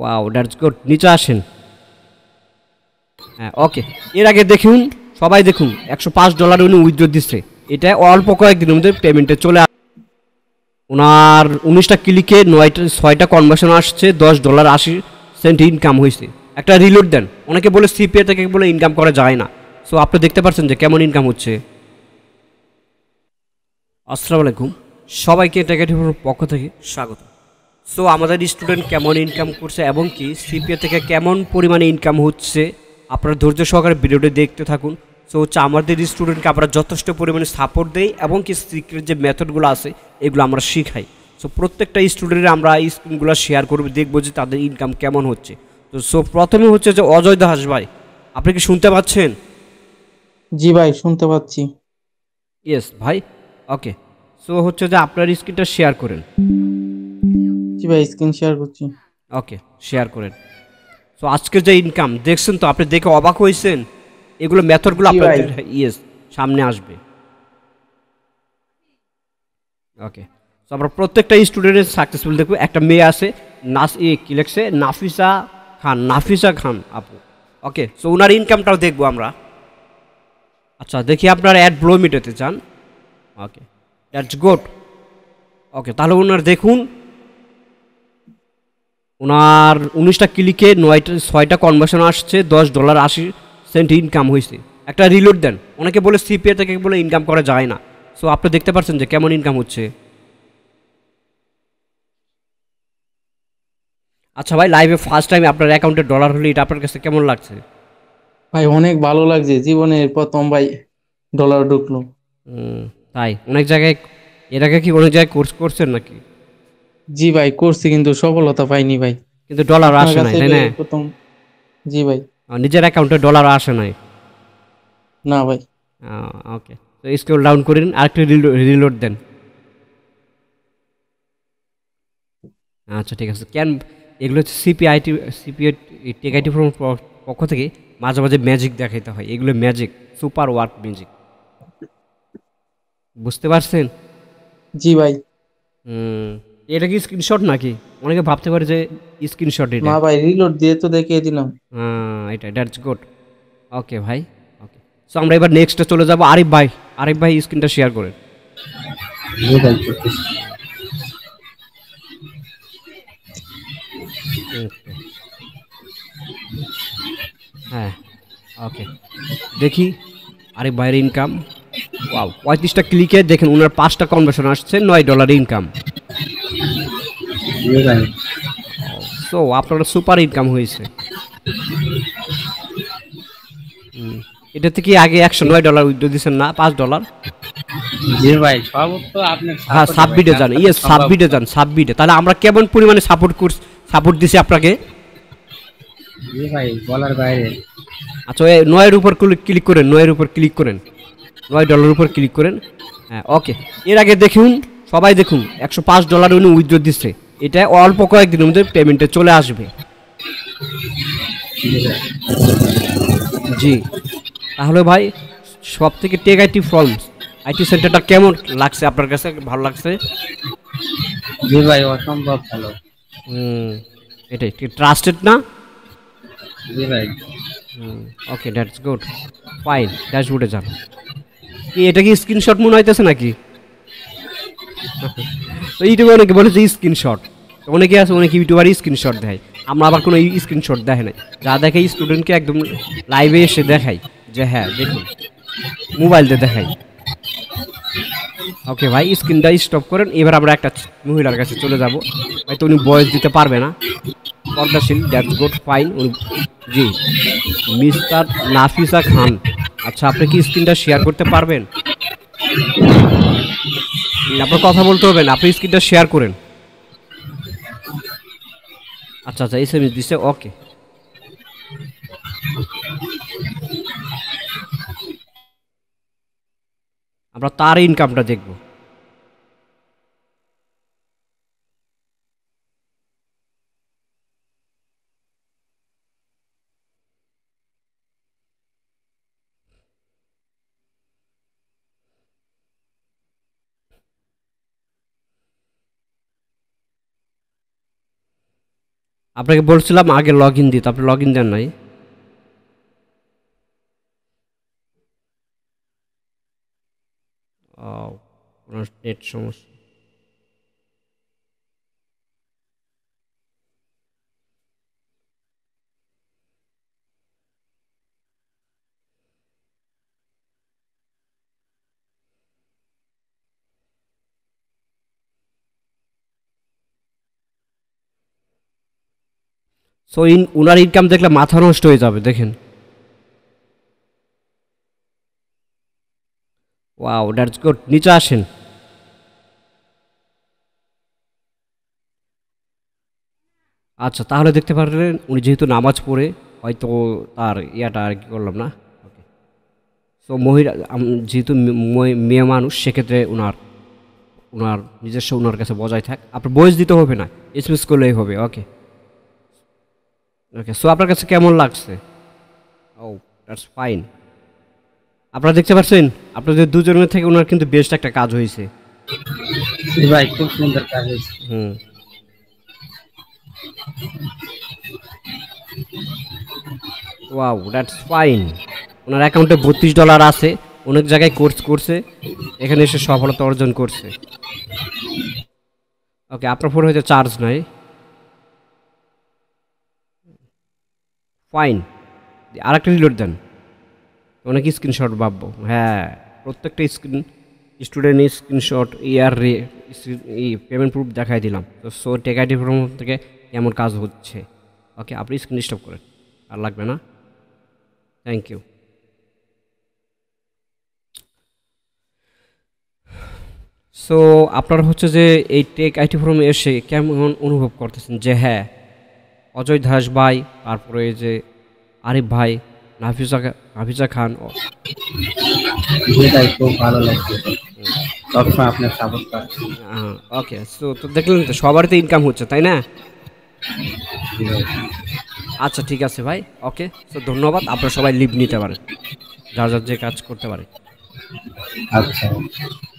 wow ডার্জ good নিচে আসেন হ্যাঁ ওকে এর আগে দেখুন সবাই দেখুন একশো পাঁচ ডলার উনি উইথড্র দিচ্ছে এটা অল্প কয়েকদিনের মধ্যে পেমেন্টে চলে ওনার উনিশটা ক্লিকে নয়টা ছয়টা কনভার্সন আসছে দশ ডলার আশি সেন্ট ইনকাম হয়েছে একটা রিলোড দেন অনেকে বলে সিপিএ থেকে বলে ইনকাম করা যায় না সো আপনি দেখতে পাচ্ছেন যে কেমন ইনকাম হচ্ছে আসসালামু আলাইকুম সবাইকে টেকেট পক্ষ থেকে স্বাগত সো আমাদের স্টুডেন্ট কেমন ইনকাম করছে এবং কি সিপিএ থেকে কেমন পরিমাণে ইনকাম হচ্ছে আপনারা ধৈর্য সহকারে ভিডিওটি দেখতে থাকুন সো হচ্ছে আমাদের স্টুডেন্টকে আমরা যথেষ্ট পরিমাণে সাপোর্ট দেই এবং কি সিক্রেট যে মেথডগুলো আছে এগুলো আমরা শিখাই সো প্রত্যেকটা স্টুডেন্টের আমরা এই স্ক্রিনগুলো শেয়ার করবো দেখবো যে তাদের ইনকাম কেমন হচ্ছে তো সো প্রথমে হচ্ছে যে অজয় দাস ভাই আপনি কি শুনতে পাচ্ছেন জি ভাই শুনতে পাচ্ছি ইয়েস ভাই ওকে সো হচ্ছে যে আপনার স্ক্রিনটা শেয়ার করেন দিচ্ছি ভাই স্ক্রিন শেয়ার করছি ওকে শেয়ার করেন সো আজকের যে ইনকাম দেখছেন তো আপনি দেখে অবাক হয়েছেন এগুলো মেথডগুলো আপনাদের ইয়েস সামনে আসবে ওকে তো আমরা প্রত্যেকটা স্টুডেন্টের সাকসেসফুল দেখবো একটা মেয়ে আছে নাস এ কি লেখছে নাফিসা খান নাফিসা খান আপু ওকে সো ওনার ইনকামটাও দেখবো আমরা আচ্ছা দেখি আপনারা অ্যাড ব্লো মিটাতে চান ওকে দ্যাটস গুড ওকে তাহলে ওনার দেখুন ওনার উনিশটা ক্লিকে নয়টা ছয়টা কনভার্সন আসছে দশ ডলার আশি সেন্ট ইনকাম হয়েছে একটা রিলোড দেন অনেকে বলে সিপিএ থেকে বলে ইনকাম করা যায় না সো আপনি দেখতে পাচ্ছেন যে কেমন ইনকাম হচ্ছে আচ্ছা ভাই লাইভে ফার্স্ট টাইম আপনার অ্যাকাউন্টে ডলার হলে এটা আপনার কাছে কেমন লাগছে ভাই অনেক ভালো লাগছে জীবনে প্রথম ভাই ডলার ঢুকলো তাই অনেক জায়গায় এর আগে কি অনেক জায়গায় কোর্স করছেন নাকি জি ভাই করছি কিন্তু সফলতা পাইনি ভাই কিন্তু ডলার আসে নাই তাই না প্রথম জি ভাই নিজের অ্যাকাউন্টে ডলার আসে নাই না ভাই ওকে তো স্ক্রল ডাউন করেন আরেকটু রিলোড দেন আচ্ছা ঠিক আছে ক্যান এগুলো হচ্ছে সিপিআইটি সিপিআই আইটি ফর্ম পক্ষ থেকে মাঝে মাঝে ম্যাজিক দেখাইতে হয় এগুলো ম্যাজিক সুপার ওয়ার্ক ম্যাজিক বুঝতে পারছেন জি ভাই হুম এটা কি স্ক্রিনশট নাকি অনেকে ভাবতে পারে যে স্ক্রিনশট এটা না ভাই রিলোড দিয়ে তো দেখিয়ে দিলাম হ্যাঁ এটা দ্যাটস গুড ওকে ভাই ওকে সো আমরা এবার নেক্সটে চলে যাব আরিফ ভাই আরিফ ভাই স্ক্রিনটা শেয়ার করেন হ্যাঁ ওকে দেখি আরে বাইরে ইনকাম ওয়াও পঁয়ত্রিশটা ক্লিকে দেখেন ওনার পাঁচটা কনভার্সন আসছে নয় ডলার ইনকাম সো আপনার সুপার ইনকাম হয়েছে এটা থেকে আগে একশো নয় ডলার উইথড্র দিচ্ছেন না পাঁচ ডলার হ্যাঁ সাবমিটে যান ইয়ে সাবমিটে যান সাবমিটে তাহলে আমরা কেমন পরিমাণে সাপোর্ট করছি সাপোর্ট দিছি আপনাকে আচ্ছা নয়ের উপর ক্লিক করেন নয়ের উপর ক্লিক করেন নয় ডলার উপর ক্লিক করেন হ্যাঁ ওকে এর আগে দেখুন সবাই দেখুন একশো পাঁচ ডলার উনি উইথড্র দিচ্ছে এটা অল্প কয়েকদিনের মধ্যে পেমেন্টে চলে আসবে জি তাহলে ভাই সব থেকে টেক আইটি ফর্ম আইটি সেন্টারটা কেমন লাগছে আপনার কাছে ভালো লাগছে জি ভাই অসম্ভব ভালো হুম এটাই ট্রাস্টেড না জি ভাই hmm okay that's good fine ড্যাশবোর্ডে যান কি এটা কি স্ক্রিনশট মনে হইতেছে নাকি তো ইউটিউবে অনেকে বলেছে স্ক্রিনশট অনেকে আছে অনেক ইউটিউবারই স্ক্রিনশট দেয় আমরা আবার কোনো স্ক্রিনশট দেখে নাই যা দেখে স্টুডেন্টকে একদম লাইভে এসে দেখাই যে হ্যাঁ দেখুন মোবাইলতে দেখাই ওকে ভাই স্ক্রিনটা স্টপ করেন এবার আমরা একটা মহিলার কাছে চলে যাব হয়তো উনি বয়স দিতে পারবে না পর্দাশীল দ্যাটস গুড ফাইন উনি জি মিস্টার নাফিসা খান আচ্ছা আপনি কি স্ক্রিনটা শেয়ার করতে পারবেন আপনার কথা বলতে হবে না আপনি স্ক্রিনটা শেয়ার করেন আচ্ছা আচ্ছা এম এস দিচ্ছে ওকে আমরা তার ইনকামটা দেখবো আপনাকে বলছিলাম আগে লগ ইন দিতে আপনি লগ ইন দেন নাই নেট সমস্যা সো ইন ওনার ইনকাম দেখলে মাথা নষ্ট হয়ে যাবে দেখেন ও ডার্জ গুড নিচে আসেন আচ্ছা তাহলে দেখতে পারলেন উনি যেহেতু নামাজ পড়ে হয়তো তার ইয়াটা আর কি করলাম না ওকে সো মহিলা যেহেতু মেয়ে মানুষ সেক্ষেত্রে ওনার ওনার নিজস্ব ওনার কাছে বজায় থাক আপনার বয়স দিতে হবে না এসমিস করলেই হবে ওকে ওকে সো আপনার কাছে কেমন লাগছে ও দ্যাটস ফাইন আপনারা দেখতে পাচ্ছেন আপনাদের দুজনের থেকে ওনার কিন্তু বেস্ট একটা কাজ হয়েছে ভাই খুব সুন্দর কাজ হয়েছে হুম ওয়াও দ্যাটস ফাইন ওনার অ্যাকাউন্টে বত্রিশ ডলার আছে অনেক জায়গায় কোর্স করছে এখানে এসে সফলতা অর্জন করছে ওকে আপনার ফোন হয়তো চার্জ নাই ফাইন আরেকটা একটা রিলোড দেন অনেক স্ক্রিনশট ভাববো হ্যাঁ প্রত্যেকটা স্ক্রিন স্টুডেন্ট স্ক্রিনশট ইয়ার রে পেমেন্ট প্রুফ দেখাই দিলাম তো সো টেক আইডি ফর্ম থেকে এমন কাজ হচ্ছে ওকে আপনি স্ক্রিন স্টপ করেন আর লাগবে না থ্যাংক ইউ সো আপনারা হচ্ছে যে এই টেক আইটি ফোরামে এসে কেমন অনুভব করতেছেন যে হ্যাঁ অজয় দাস ভাই তারপরে এই যে আরিফ ভাই নাফিজা নাফিজা খান ওকে তো হ্যাঁ, তো দেখলেন তো সবারই তো ইনকাম হচ্ছে তাই না আচ্ছা ঠিক আছে ভাই ওকে তো ধন্যবাদ আপনারা সবাই লিভ নিতে পারেন যার যার যে কাজ করতে পারে আচ্ছা